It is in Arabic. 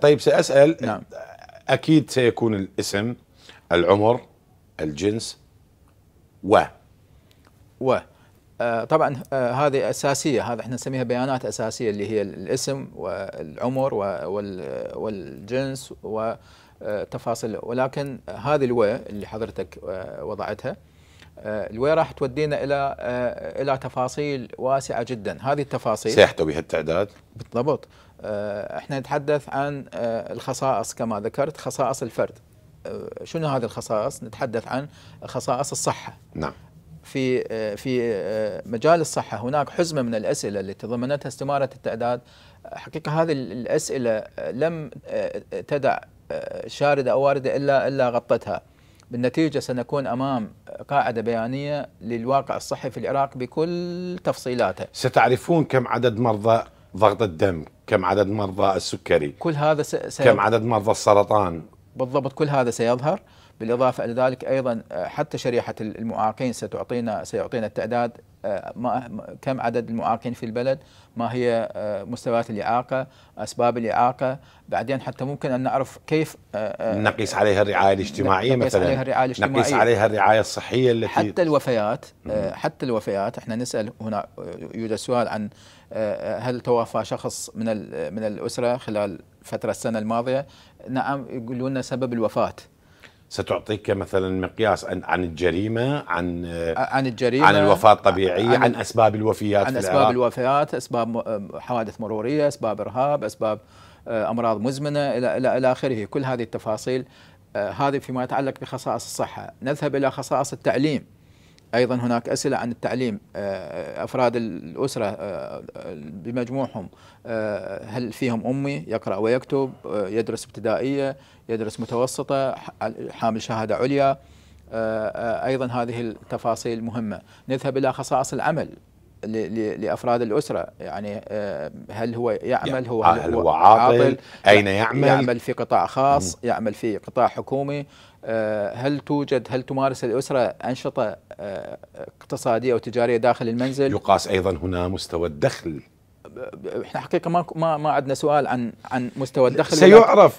طيب سأسأل نعم. أكيد سيكون الاسم العمر الجنس و و آه طبعا آه هذه أساسية هذا احنا نسميها بيانات أساسية اللي هي الاسم والعمر والجنس وتفاصيل آه، ولكن هذه الو اللي حضرتك آه، وضعتها آه، الوي راح تودينا الى الى تفاصيل واسعه جدا هذه التفاصيل سيحتوي التعداد بالضبط آه، احنا نتحدث عن آه، الخصائص كما ذكرت خصائص الفرد آه، شنو هذه الخصائص نتحدث عن خصائص الصحه نعم في في مجال الصحه هناك حزمه من الاسئله التي تضمنتها استماره التعداد حقيقه هذه الاسئله لم تدع شارده او وارده الا الا غطتها بالنتيجه سنكون امام قاعده بيانيه للواقع الصحي في العراق بكل تفصيلاته ستعرفون كم عدد مرضى ضغط الدم كم عدد مرضى السكري كل هذا س... سي... كم عدد مرضى السرطان بالضبط كل هذا سيظهر بالإضافة إلى ذلك أيضا آه، حتى شريحة المعاقين ستعطينا سيعطينا التعداد آه، ما كم عدد المعاقين في البلد ما هي آه، مستويات الإعاقة أسباب الإعاقة بعدين حتى ممكن أن نعرف كيف نقيس عليها الرعاية الاجتماعية نقيس مثلا عليها الرعاية الاجتماعية نقيس عليها الرعاية الصحية التي حتى الوفيات حتى الوفيات احنا نسأل هنا يوجد سؤال عن هل توفى شخص من من الأسرة خلال فترة السنة الماضية نعم يقولون سبب الوفاة ستعطيك مثلا مقياس عن, عن الجريمه عن آه، عن الجريمه عن الوفاه الطبيعيه عن, عن اسباب الوفيات عن اسباب العراق. الوفيات اسباب آه، حوادث مروريه اسباب ارهاب اسباب آه، امراض مزمنه الى الى الى اخره كل هذه التفاصيل هذه فيما يتعلق بخصائص الصحه نذهب الى خصائص التعليم ايضا هناك اسئله عن التعليم آه، افراد الاسره آه، بمجموعهم آه، هل فيهم امي يقرا ويكتب يدرس ابتدائيه يدرس متوسطه حامل شهاده عليا ايضا هذه التفاصيل مهمه نذهب الى خصائص العمل لافراد الاسره يعني هل هو يعمل هو هل هو عاطل, عاطل اين يعمل يعمل في قطاع خاص يعمل في قطاع حكومي آه، هل توجد هل تمارس الاسره انشطه آه، اقتصاديه وتجاريه داخل المنزل؟ يقاس ايضا هنا مستوى الدخل احنا حقيقه ما ما ما عندنا سؤال عن عن مستوى الدخل سيعرف